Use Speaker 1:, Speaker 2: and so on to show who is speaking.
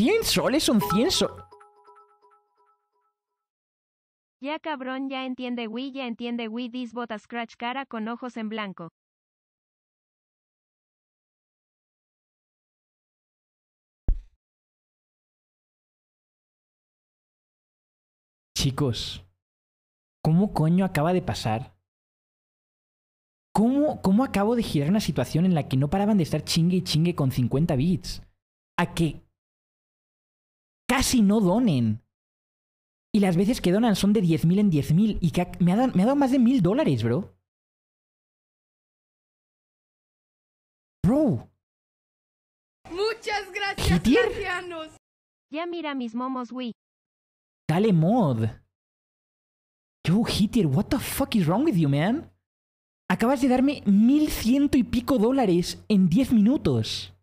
Speaker 1: 100 soles son 100 soles.
Speaker 2: Ya cabrón, ya entiende Wii, ya entiende Wii, this scratch cara con ojos en blanco. Chicos,
Speaker 1: ¿cómo coño acaba de pasar? ¿Cómo, ¿Cómo acabo de girar una situación en la que no paraban de estar chingue y chingue con 50 bits? A qué? casi no donen. Y las veces que donan son de 10.000
Speaker 3: en 10.000 y que me ha, dado, más de mil dólares, bro.
Speaker 2: Bro. Muchas gracias, Ya mira mis momos, Wii.
Speaker 3: Dale mod. Yo, hitier what the fuck is wrong with you, man? Acabas de darme 1.100 y pico dólares en 10 minutos.